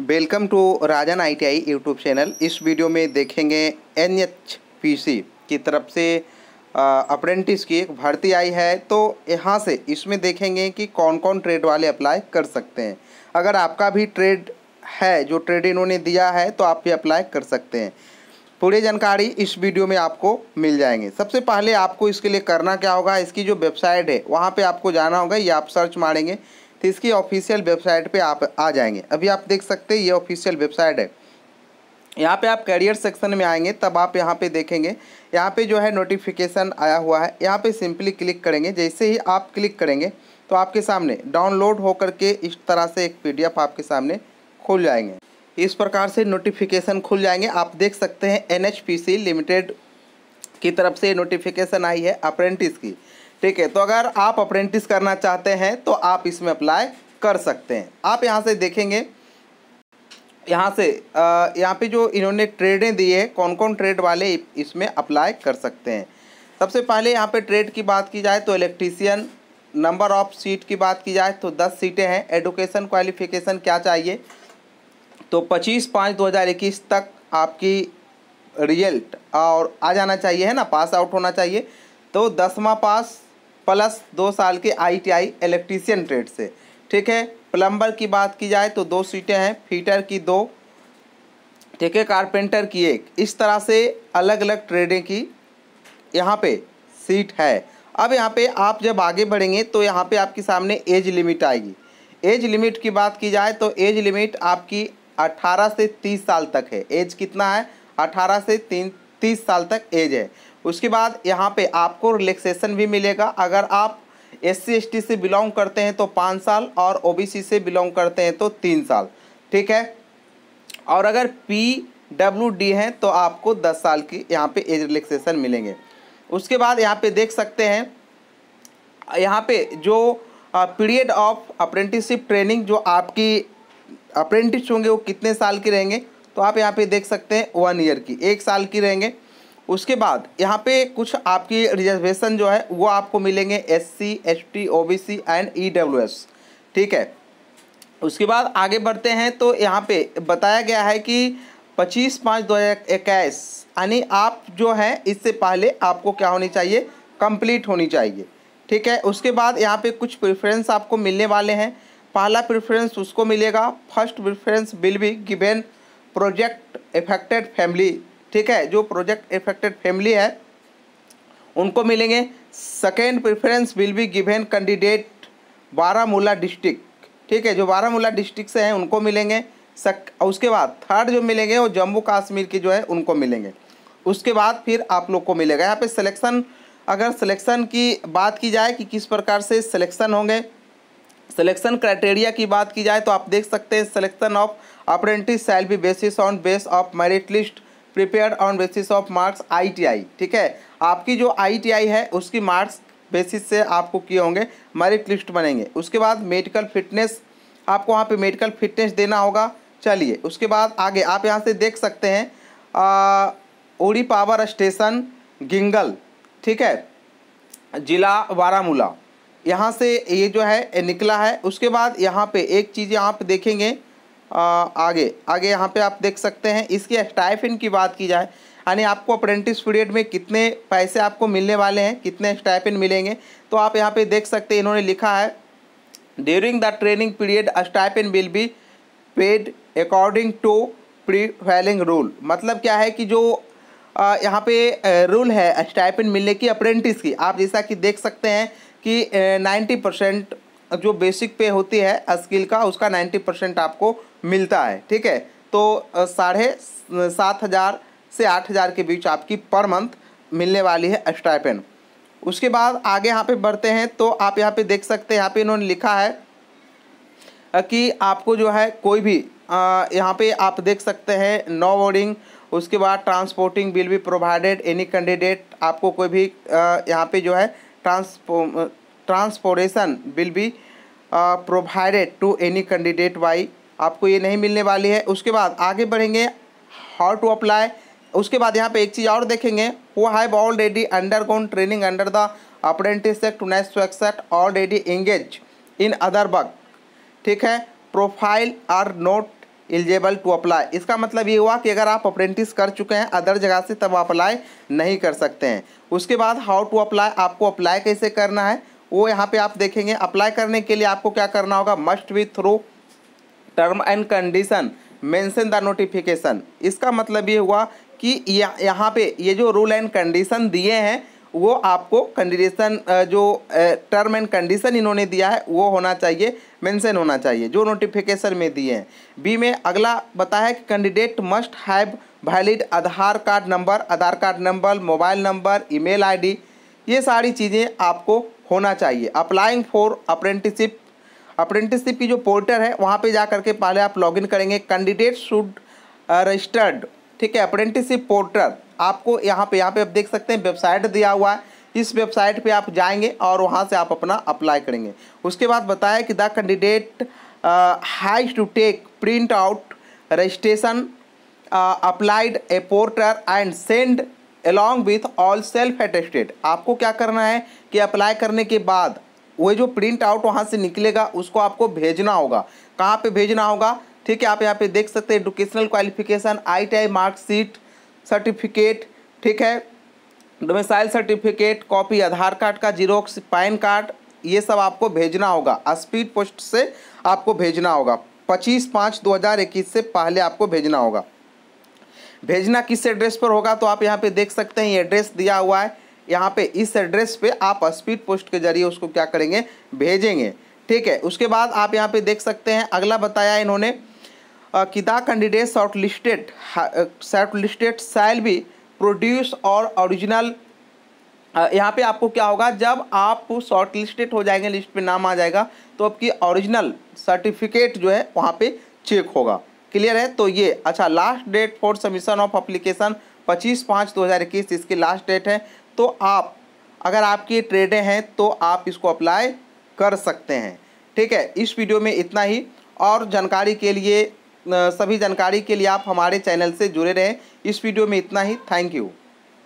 welcome to Rajan ITI YouTube channel इस video में देखेंगे एनएचपीसी की तरफ से अप्रेंटिस की एक भर्ती आई है तो यहाँ से इसमें देखेंगे कि कौन कौन ट्रेड वाले अप्लाई कर सकते हैं अगर आपका भी ट्रेड है जो ट्रेड इन्होंने दिया है तो आप भी अप्लाई कर सकते हैं पूरी जानकारी इस वीडियो में आपको मिल जाएंगे सबसे पहले आपको इसके लिए करना क्या होगा इसकी जो वेबसाइट है वहाँ पर आपको जाना होगा या आप सर्च मारेंगे तो इसकी ऑफिशियल वेबसाइट पे आप आ जाएंगे अभी आप देख सकते हैं ये ऑफिशियल वेबसाइट है यहाँ पे आप करियर सेक्शन में आएंगे तब आप यहाँ पे देखेंगे यहाँ पे जो है नोटिफिकेशन आया हुआ है यहाँ पे सिंपली क्लिक करेंगे जैसे ही आप क्लिक करेंगे तो आपके सामने डाउनलोड होकर के इस तरह से एक पी आपके सामने खुल जाएंगे इस प्रकार से नोटिफिकेशन खुल जाएंगे आप देख सकते हैं एन लिमिटेड की तरफ से नोटिफिकेशन आई है अप्रेंटिस की ठीक है तो अगर आप अप्रेंटिस करना चाहते हैं तो आप इसमें अप्लाई कर सकते हैं आप यहाँ से देखेंगे यहाँ से यहाँ पे जो इन्होंने ट्रेडें दी है कौन कौन ट्रेड वाले इसमें अप्लाई कर सकते हैं सबसे पहले यहाँ पे ट्रेड की बात की जाए तो इलेक्ट्रीसियन नंबर ऑफ सीट की बात की जाए तो दस सीटें हैं एडुकेशन क्वालिफिकेशन क्या चाहिए तो पच्चीस पाँच दो हज़ार इक्कीस तक आपकी रिजल्ट और आ जाना चाहिए है ना पास आउट होना चाहिए तो दसवा पास प्लस दो साल के आईटीआई इलेक्ट्रीशियन ट्रेड से ठीक है प्लम्बर की बात की जाए तो दो सीटें हैं फीटर की दो ठीक है कारपेंटर की एक इस तरह से अलग अलग ट्रेडें की यहाँ पे सीट है अब यहाँ पे आप जब आगे बढ़ेंगे तो यहाँ पे आपके सामने एज लिमिट आएगी एज लिमिट की बात की जाए तो एज लिमिट आपकी 18 से 30 साल तक है एज कितना है 18 से तीन तीस साल तक एज है उसके बाद यहाँ पे आपको रिलैक्सेशन भी मिलेगा अगर आप एस सी से बिलोंग करते हैं तो पाँच साल और ओ से बिलोंग करते हैं तो तीन साल ठीक है और अगर पी डब्ल्यू डी हैं तो आपको दस साल की यहाँ पे एज रिलैक्सेशन मिलेंगे उसके बाद यहाँ पे देख सकते हैं यहाँ पे जो पीरियड ऑफ अप्रेंटिसिप ट्रेनिंग जो आपकी अप्रेंटिस होंगे वो कितने साल के रहेंगे तो आप यहाँ पे देख सकते हैं वन ईयर की एक साल की रहेंगे उसके बाद यहाँ पे कुछ आपकी रिजर्वेशन जो है वो आपको मिलेंगे S C S T O B C and E W S ठीक है उसके बाद आगे बढ़ते हैं तो यहाँ पे बताया गया है कि पच्चीस पाँच दो हज़ार इक्कीस यानी आप जो है इससे पहले आपको क्या होनी चाहिए कंप्लीट होनी चाहिए ठीक है उसके बाद यहाँ पे कुछ प्रेफरेंस आपको मिलने वाले हैं पहला प्रेफरेंस उसको मिलेगा first preference will be given project affected family ठीक है जो प्रोजेक्ट इफेक्टेड फैमिली है उनको मिलेंगे second preference will be given candidate Baramulla district ठीक है जो बारामूला डिस्ट्रिक्ट से हैं उनको मिलेंगे सक उसके बाद थर्ड जो मिलेंगे वो जम्मू कश्मीर की जो है उनको मिलेंगे उसके बाद फिर आप लोग को मिलेगा यहाँ पे सिलेक्शन अगर सिलेक्शन की बात की जाए कि किस प्रकार से सिलेक्शन होंगे सिलेक्शन क्राइटेरिया की बात की जाए तो आप देख सकते हैं selection of apprentice shall be basis on base of merit list prepare on basis of marks ITI ठीक है आपकी जो आईटीआई है उसकी मार्क्स बेसिस से आपको किए होंगे मेरिट लिस्ट बनेंगे उसके बाद मेडिकल फिटनेस आपको वहाँ पे मेडिकल फिटनेस देना होगा चलिए उसके बाद आगे आप यहाँ से देख सकते हैं उड़ी पावर स्टेशन गिंगल ठीक है ज़िला बारामूला यहाँ से ये जो है निकला है उसके बाद यहाँ पे एक चीज़ आप देखेंगे आ, आगे आगे यहाँ पे आप देख सकते हैं इसके स्टाइफिन की बात की जाए यानी आपको अप्रेंटिस पीरियड में कितने पैसे आपको मिलने वाले हैं कितने स्टाइफिन मिलेंगे तो आप यहाँ पे देख सकते हैं इन्होंने लिखा है during the training period stipend will be paid according to prevailing rule मतलब क्या है कि जो यहाँ पे रूल है स्टाइपिन मिलने की अप्रेंटिस की आप जैसा कि देख सकते हैं कि नाइन्टी परसेंट जो बेसिक पे होती है स्किल का उसका नाइन्टी परसेंट आपको मिलता है ठीक है तो साढ़े सात हज़ार से आठ हज़ार के बीच आपकी पर मंथ मिलने वाली है स्टाइपेन उसके बाद आगे यहाँ पे बढ़ते हैं तो आप यहाँ पे देख सकते हैं यहाँ पे इन्होंने लिखा है कि आपको जो है कोई भी यहाँ पे आप देख सकते हैं नो वोडिंग उसके बाद transporting will be provided any candidate आपको कोई भी यहाँ पे जो है transport transportation will be provided to any candidate by आपको ये नहीं मिलने वाली है उसके बाद आगे बढ़ेंगे हाउ टू अप्लाई उसके बाद यहाँ पे एक चीज़ और देखेंगे who have already undergone training under the apprentice act उन्नीस सौ इकसठ already engage in other work ठीक है profile are not eligible to apply इसका मतलब ये हुआ कि अगर आप अप्रेंटिस कर चुके हैं अदर जगह से तब अप्लाई नहीं कर सकते हैं उसके बाद हाउ टू अप्लाई आपको अप्लाई कैसे करना है वो यहाँ पे आप देखेंगे अप्लाई करने के लिए आपको क्या करना होगा must be through term and condition mention the notification इसका मतलब ये हुआ कि यह, यहाँ पे ये जो रूल एंड कंडीशन दिए हैं वो आपको कंडीशन जो टर्म एंड कंडीशन इन्होंने दिया है वो होना चाहिए मेंशन होना चाहिए जो नोटिफिकेशन में दिए हैं बी में अगला बताया है कि candidate must have valid Aadhaar card number Aadhaar card number mobile number email ID ये सारी चीज़ें आपको होना चाहिए अप्लाइंग फॉर अप्रेंटिसिप अप्रेंटिसिप की जो पोर्टल है वहाँ पे जा करके पहले आप लॉगिन करेंगे कैंडिडेट शुड रजिस्टर्ड ठीक है अप्रेंटिसिप पोर्टल आपको यहाँ पे यहाँ पे आप देख सकते हैं वेबसाइट दिया हुआ है इस वेबसाइट पे आप जाएंगे और वहाँ से आप अपना अप्लाई करेंगे उसके बाद बताया कि the candidate has to take print out registration applied a portal and send along with all self attested आपको क्या करना है कि अप्लाई करने के बाद वह जो प्रिंट आउट वहाँ से निकलेगा उसको आपको भेजना होगा कहाँ पे भेजना होगा ठीक है आप यहाँ पे देख सकते हैं educational qualification I T I marksheet certificate ठीक है domicile certificate copy Aadhaar card का जीरोक्स पैन कार्ड ये सब आपको भेजना होगा स्पीड पोस्ट से आपको भेजना होगा पच्चीस पाँच दो हज़ार इक्कीस से पहले आपको भेजना होगा भेजना किस एड्रेस पर होगा तो आप यहाँ पे देख सकते हैं ये एड्रेस दिया हुआ है यहाँ पे इस एड्रेस पे आप स्पीड पोस्ट के जरिए उसको क्या करेंगे भेजेंगे ठीक है उसके बाद आप यहाँ पे देख सकते हैं अगला बताया इन्होंने कि the candidate shortlisted shortlisted सैल भी प्रोड्यूस और ओरिजिनल यहाँ पे आपको क्या होगा जब आप शॉर्ट लिस्टेड हो जाएंगे लिस्ट पे नाम आ जाएगा तो आपकी ओरिजिनल सर्टिफिकेट जो है वहाँ पे चेक होगा क्लियर है तो ये अच्छा last date for submission of application पच्चीस पाँच दो हज़ार इक्कीस इसकी लास्ट डेट है तो आप अगर आपकी ट्रेडें हैं तो आप इसको अप्लाई कर सकते हैं ठीक है इस वीडियो में इतना ही और जानकारी के लिए सभी जानकारी के लिए आप हमारे चैनल से जुड़े रहें इस वीडियो में इतना ही थैंक यू